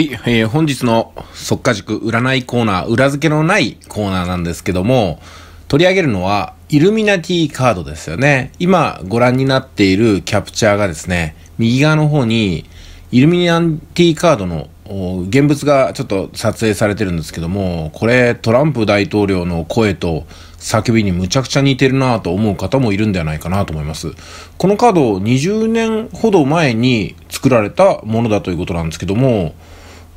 はい、えー、本日の即化塾占いコーナー、裏付けのないコーナーなんですけども、取り上げるのは、イルミナティカードですよね。今、ご覧になっているキャプチャーがですね、右側の方に、イルミナティカードの現物がちょっと撮影されてるんですけども、これ、トランプ大統領の声と叫びにむちゃくちゃ似てるなぁと思う方もいるんではないかなと思います。このカード、20年ほど前に作られたものだということなんですけども、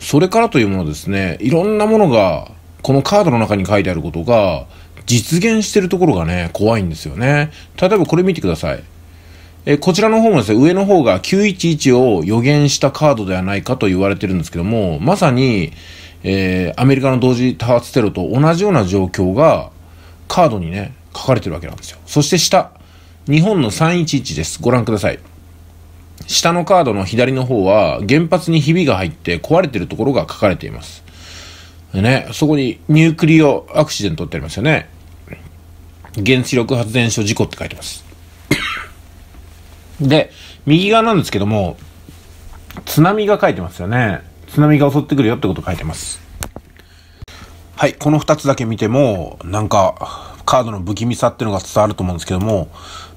それからというものですね、いろんなものが、このカードの中に書いてあることが、実現してるところがね、怖いんですよね。例えばこれ見てください。えこちらの方もですね、上の方が911を予言したカードではないかと言われてるんですけども、まさに、えー、アメリカの同時多発テロと同じような状況がカードにね、書かれてるわけなんですよ。そして下、日本の311です。ご覧ください。下のカードの左の方は原発にひびが入って壊れてるところが書かれています。ね、そこにニュークリオアクシデントってありますよね。原子力発電所事故って書いてます。で、右側なんですけども、津波が書いてますよね。津波が襲ってくるよってこと書いてます。はい、この2つだけ見ても、なんか、カードの不気味さっていうのが伝わると思うんですけども、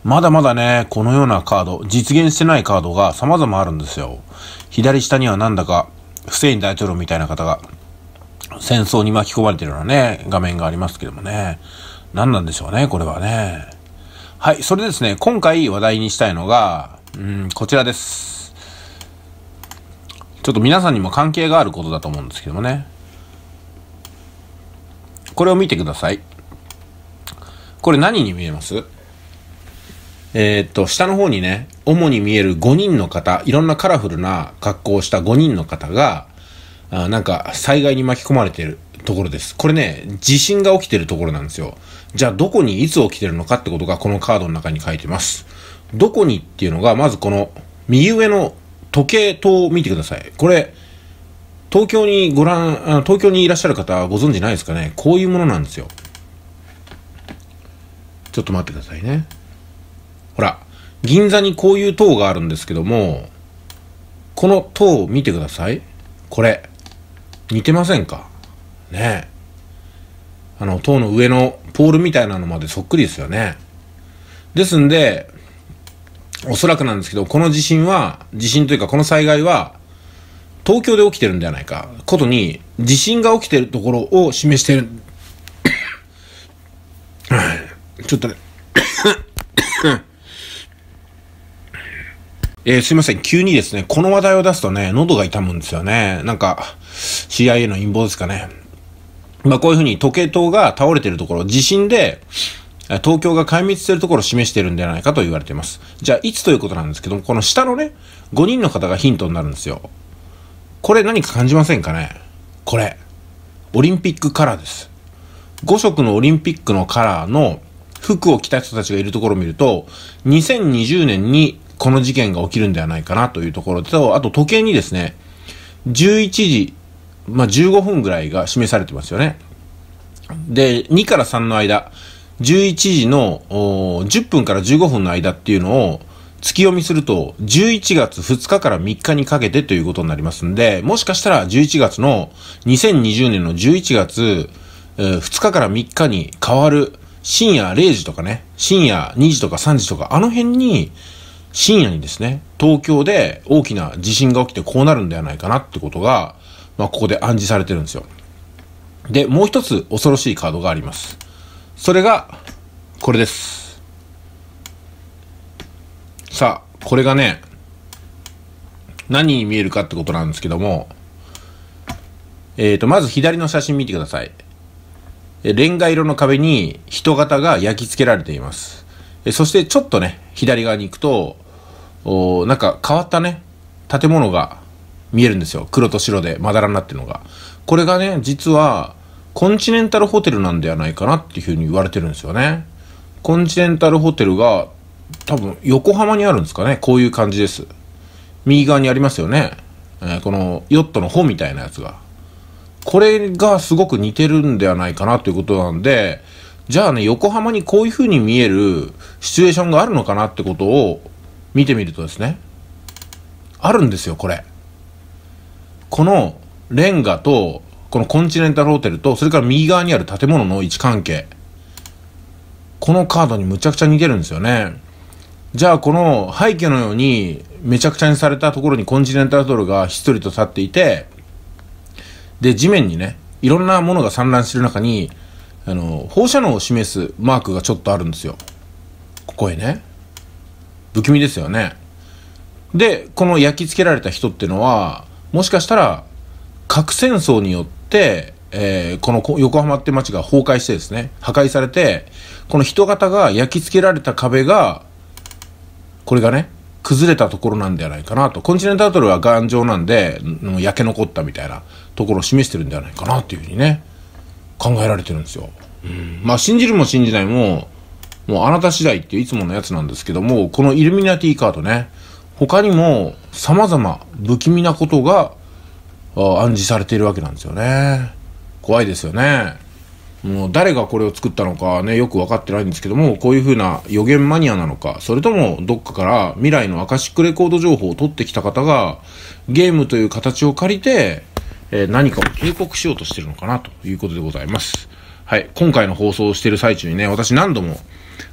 まだまだね、このようなカード、実現してないカードが様々あるんですよ。左下にはなんだか、フセイン大統領みたいな方が、戦争に巻き込まれてるようなね、画面がありますけどもね。何なんでしょうね、これはね。はい、それでですね、今回話題にしたいのが、うん、こちらです。ちょっと皆さんにも関係があることだと思うんですけどもね。これを見てください。これ何に見えますえー、っと、下の方にね、主に見える5人の方、いろんなカラフルな格好をした5人の方が、あなんか災害に巻き込まれてるところです。これね、地震が起きてるところなんですよ。じゃあどこにいつ起きてるのかってことがこのカードの中に書いてます。どこにっていうのが、まずこの右上の時計塔を見てください。これ、東京にご覧、東京にいらっしゃる方はご存知ないですかねこういうものなんですよ。ちょっと待ってくださいね。ほら、銀座にこういう塔があるんですけども、この塔を見てください。これ、似てませんかねあの、塔の上のポールみたいなのまでそっくりですよね。ですんで、おそらくなんですけど、この地震は、地震というかこの災害は、東京で起きてるんではないか。ことに、地震が起きてるところを示してるんちょっとね えー、すいません。急にですね、この話題を出すとね、喉が痛むんですよね。なんか、CIA の陰謀ですかね。まあ、こういうふうに時計塔が倒れてるところ、地震で、東京が壊滅してるところを示してるんじゃないかと言われています。じゃあ、いつということなんですけども、この下のね、5人の方がヒントになるんですよ。これ何か感じませんかねこれ。オリンピックカラーです。5色のオリンピックのカラーの服を着た人たちがいるところを見ると、2020年にこの事件が起きるんではないかなというところと、あと時計にですね、11時、まあ、15分ぐらいが示されてますよね。で、2から3の間、11時の10分から15分の間っていうのを月読みすると11月2日から3日にかけてということになりますんで、もしかしたら11月の2020年の11月2日から3日に変わる深夜0時とかね、深夜2時とか3時とか、あの辺に、深夜にですね、東京で大きな地震が起きてこうなるんではないかなってことが、まあ、ここで暗示されてるんですよ。で、もう一つ恐ろしいカードがあります。それが、これです。さあ、これがね、何に見えるかってことなんですけども、えっ、ー、と、まず左の写真見てください。レンガ色の壁に人型が焼き付けられています。そしてちょっとね、左側に行くと、おなんか変わったね、建物が見えるんですよ。黒と白でまだらになってるのが。これがね、実は、コンチネンタルホテルなんではないかなっていうふうに言われてるんですよね。コンチネンタルホテルが、多分横浜にあるんですかね。こういう感じです。右側にありますよね。えー、このヨットの帆みたいなやつが。これがすごく似てるんではないかなということなんで、じゃあね、横浜にこういう風に見えるシチュエーションがあるのかなってことを見てみるとですね、あるんですよ、これ。このレンガと、このコンチネンタルホテルと、それから右側にある建物の位置関係。このカードにむちゃくちゃ似てるんですよね。じゃあこの廃墟のようにめちゃくちゃにされたところにコンチネンタルホテルがひっそりと立っていて、で、地面にね、いろんなものが散乱してる中に、あの、放射能を示すマークがちょっとあるんですよ。ここへね。不気味ですよね。で、この焼き付けられた人ってのは、もしかしたら、核戦争によって、えー、この横浜って街が崩壊してですね、破壊されて、この人型が焼き付けられた壁が、これがね、崩れたところなんじゃないかなと。コンチネンタルトルは頑丈なんで、焼け残ったみたいなところを示してるんではないかなっていうふうにね、考えられてるんですよ。うん、まあ、信じるも信じないも、もうあなた次第っていういつものやつなんですけども、このイルミナティカードね、他にも様々不気味なことが暗示されているわけなんですよね。怖いですよね。もう誰がこれを作ったのかね、よく分かってないんですけども、こういう風な予言マニアなのか、それともどっかから未来のアカシックレコード情報を取ってきた方が、ゲームという形を借りて、えー、何かを警告しようとしてるのかなということでございます。はい、今回の放送をしている最中にね、私何度も、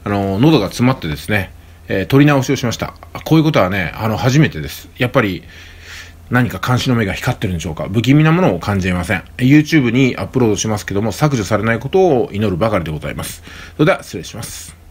あの喉が詰まってですね、えー、取り直しをしました。こういうことはね、あの、初めてです。やっぱり、何か監視の目が光ってるんでしょうか不気味なものを感じません。YouTube にアップロードしますけども削除されないことを祈るばかりでございます。それでは失礼します。